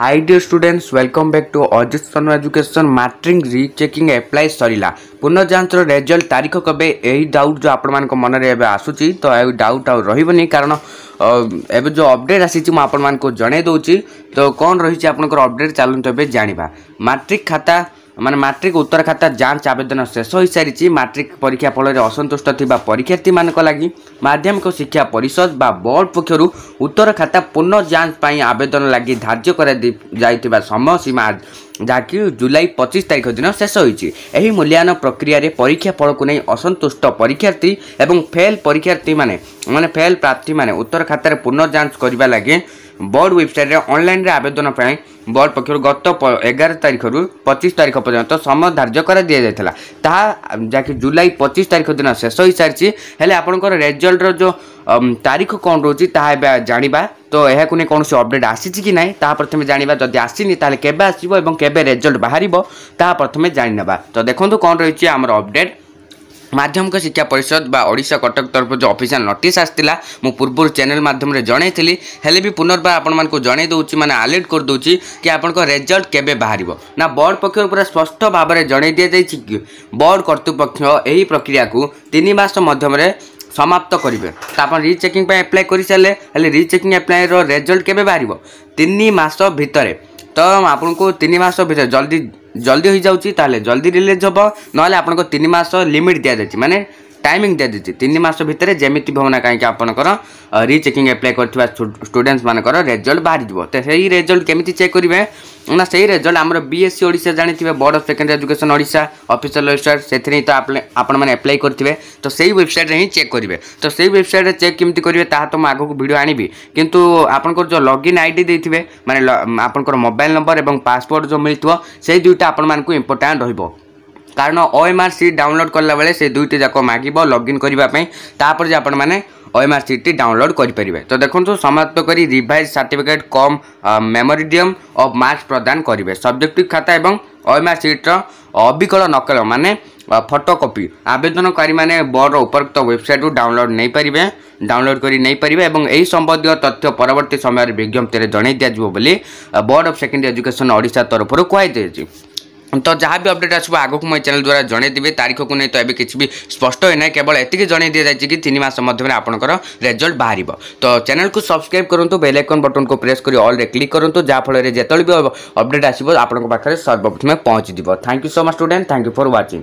high dear students welcome back to Ajit Sanu education matric rechecking apply ସରିଲା ପୁନଃଯାଞ୍ଚର result ତାରିଖ କେବେ ଏହି ଡାଉଟ୍ ଯେଉଁ ଆପଣମାନଙ୍କ ମନରେ ଏବେ ଆସୁଛି ତ ଏ ଡାଉଟ୍ ଆଉ ରହିବନି କାରଣ ଏବେ ଯେଉଁ ଅପଡ଼େଟ୍ ଆସିଛି ମୁଁ ଆପଣମାନଙ୍କୁ ଜଣାଇ ଦେଉଛି ତ କ'ଣ ରହିଛି ଆପଣଙ୍କର ଅପଡ଼େଟ୍ ଚାଲନ୍ତୁ ଏବେ ଜାଣିବା ମାଟ୍ରିକ୍ ଖାତା মানে ମାଟ୍ରିକ ଉତ୍ତର ଖାତା ଯାଞ୍ଚ ଆବେଦନ ଶେଷ ହୋଇସାରିଛି ମାଟ୍ରିକ ପରୀକ୍ଷା ଫଳରେ ଅସନ୍ତୁଷ୍ଟ ଥିବା ପରୀକ୍ଷାର୍ଥୀମାନଙ୍କ ଲାଗି ମାଧ୍ୟମିକ ଶିକ୍ଷା ପରିଷଦ ବା ବୋର୍ଡ ପକ୍ଷରୁ ଉତ୍ତର ଖାତା ପୁନଃ ଯାଞ୍ଚ ପାଇଁ ଆବେଦନ ଲାଗି ଧାର୍ଯ୍ୟ କରାଯାଇଥିବା ସମୟ ସୀମା ଯାହାକି ଜୁଲାଇ ପଚିଶ ତାରିଖ ଦିନ ଶେଷ ହୋଇଛି ଏହି ମୂଲ୍ୟାୟନ ପ୍ରକ୍ରିୟାରେ ପରୀକ୍ଷା ଫଳକୁ ନେଇ ଅସନ୍ତୁଷ୍ଟ ପରୀକ୍ଷାର୍ଥୀ ଏବଂ ଫେଲ୍ ପରୀକ୍ଷାର୍ଥୀମାନେ ମାନେ ଫେଲ୍ ପ୍ରାର୍ଥୀମାନେ ଉତ୍ତର ଖାତାରେ ପୁନର୍ଯାଞ୍ଚ କରିବା ଲାଗି ବୋର୍ଡ଼ ୱେବସାଇଟ୍ରେ ଅନଲାଇନ୍ରେ ଆବେଦନ ପାଇଁ ବୋର୍ଡ଼ ପକ୍ଷରୁ ଗତ ଏଗାର ତାରିଖରୁ ପଚିଶ ତାରିଖ ପର୍ଯ୍ୟନ୍ତ ସମୟ ଧାର୍ଯ୍ୟ କରାଦିଆଯାଇଥିଲା ତାହା ଯାହାକି ଜୁଲାଇ ପଚିଶ ତାରିଖ ଦିନ ଶେଷ ହୋଇସାରିଛି ହେଲେ ଆପଣଙ୍କର ରେଜଲ୍ଟର ଯେଉଁ ତାରିଖ କ'ଣ ରହୁଛି ତାହା ଏବେ ଜାଣିବା ତ ଏହାକୁ ନେଇ କୌଣସି ଅପଡ଼େଟ୍ ଆସିଛି କି ନାହିଁ ତାହା ପ୍ରଥମେ ଜାଣିବା ଯଦି ଆସିନି ତାହେଲେ କେବେ ଆସିବ ଏବଂ କେବେ ରେଜଲ୍ଟ ବାହାରିବ ତାହା ପ୍ରଥମେ ଜାଣିନେବା ତ ଦେଖନ୍ତୁ କ'ଣ ରହିଛି ଆମର ଅପଡ଼େଟ୍ ମାଧ୍ୟମିକ ଶିକ୍ଷା ପରିଷଦ ବା ଓଡ଼ିଶା କଟକ ତରଫରୁ ଯେଉଁ ଅଫିସିଆଲ ନୋଟିସ୍ ଆସିଥିଲା ମୁଁ ପୂର୍ବରୁ ଚ୍ୟାନେଲ୍ ମାଧ୍ୟମରେ ଜଣାଇଥିଲି ହେଲେ ବି ପୁନର୍ବାର ଆପଣମାନଙ୍କୁ ଜଣାଇ ଦେଉଛି ମାନେ ଆଲର୍ଟ କରିଦେଉଛି କି ଆପଣଙ୍କ ରେଜଲ୍ଟ କେବେ ବାହାରିବ ନା ବୋର୍ଡ଼ ପକ୍ଷରୁ ପୁରା ସ୍ପଷ୍ଟ ଭାବରେ ଜଣାଇ ଦିଆଯାଇଛି କି ବୋର୍ଡ଼ କର୍ତ୍ତୃପକ୍ଷ ଏହି ପ୍ରକ୍ରିୟାକୁ ତିନି ମାସ ମଧ୍ୟରେ সমাপ্ত করবে তো আপনার রিচেকিং আপ্লাই করিসারে হলে রিচেকিং আপ্লাইর রেজল্ট কেবে বাহার তিন মাস ভিতরে তো আপনার তিন মাস ভিতরে জলদি জলদি হয়ে যাচ্ছে তাহলে জলদি রিলিজ হব নহলে আপনার তিন মাস লিমিট দিয়া যাচ্ছে মানে টাইমিং দিয়া যাচ্ছে তিন মাস ভিতরে যেমিতি হোক না কাইকি আপনার রিচেকিং আপ্লাই করুবা স্টুডেন্টস মানকর রেজল্ট বাহার সেই রেজল্ট কেমিতি চেক করবে ନା ସେଇ ରେଜଲ୍ଟ ଆମର ବିଏସ୍ସି ଓଡ଼ିଶା ଜାଣିଥିବେ Board of Secondary Education Odisha official website ସେଥିରେ ହିଁ ତ ଆପଣମାନେ ଆପ୍ଲାଏ କରିଥିବେ ତ ସେଇ ୱେବସାଇଟ୍ରେ ହିଁ ଚେକ୍ କରିବେ ତ ସେଇ ୱେବସାଇଟ୍ରେ ଚେକ୍ କେମିତି କରିବେ ତାହା ତ ମୁଁ ଆଗକୁ ଭିଡ଼ିଓ ଆଣିବି କିନ୍ତୁ ଆପଣଙ୍କର ଯେଉଁ ଲଗ୍ଇନ୍ ଆଇ ଡ଼ି ଦେଇଥିବେ ମାନେ ଆପଣଙ୍କର ମୋବାଇଲ୍ ନମ୍ବର ଏବଂ ପାସପୋର୍ଟ ଯେଉଁ ମିଳିଥିବ ସେଇ ଦୁଇଟା ଆପଣମାନଙ୍କୁ ଇମ୍ପୋର୍ଟାଣ୍ଟ ରହିବ କାରଣ O M R C download କଲାବେଳେ ସେ ଦୁଇଟି ଯାକ ମାଗିବ ଲଗ୍ଇନ୍ କରିବା ପାଇଁ ତାପରେ ଯେ ଆପଣମାନେ ওএমআরসিটি ডাউনলোড করে তো দেখুন সমাপ্ত করে revise certificate cum memorandum of marks প্রদান করবে সবজেক্টিভ খাতা এবং ওএমআরসিটর অবিকল নকল মানে ফটোকপি আবেদনকারী মানে বড় উপরোক্ত ওয়েবসাইট্রু ডাউনলোড নেইপারে ডাউনলোড করে নেইপারে এবং এই সম্বন্ধীয় তথ্য পরবর্তী সময়ের বিজ্ঞপ্তিরে জনাই দিয়া বলে Board of Secondary Education Odisha তরফর কুহাই ତ ଯାହା ବି ଅପଡ଼େଟ୍ ଆସିବ ଆଗକୁ ମୋ ଚ୍ୟାନେଲ୍ ଦ୍ୱାରା ଜଣାଇଦେବି ତାରିଖକୁ ନେଇ ତ ଏବେ କିଛି ବି ସ୍ପଷ୍ଟ ହୋଇନାହିଁ କେବଳ ଏତିକି ଜଣାଇ ଦିଆଯାଇଛି କି ତିନି ମାସ ମଧ୍ୟରେ ଆପଣଙ୍କର ରେଜଲ୍ଟ ବାହାରିବ ତ ଚ୍ୟାନେଲ୍କୁ ସବସ୍କ୍ରାଇବ୍ କରନ୍ତୁ ବେଲ୍ ଆଇକନ୍ ବଟନ୍କୁ ପ୍ରେସ୍ କରି ଅଲ୍ରେ କ୍ଲିକ୍ କରନ୍ତୁ ଯାହାଫଳରେ ଯେତେବେଳେ ବି ଅପଡ଼େଟ୍ ଆସିବ ଆପଣଙ୍କ ପାଖରେ ସର୍ବପ୍ରଥମେ ପହଞ୍ଚିଯିବ thank you so much student thank you for watching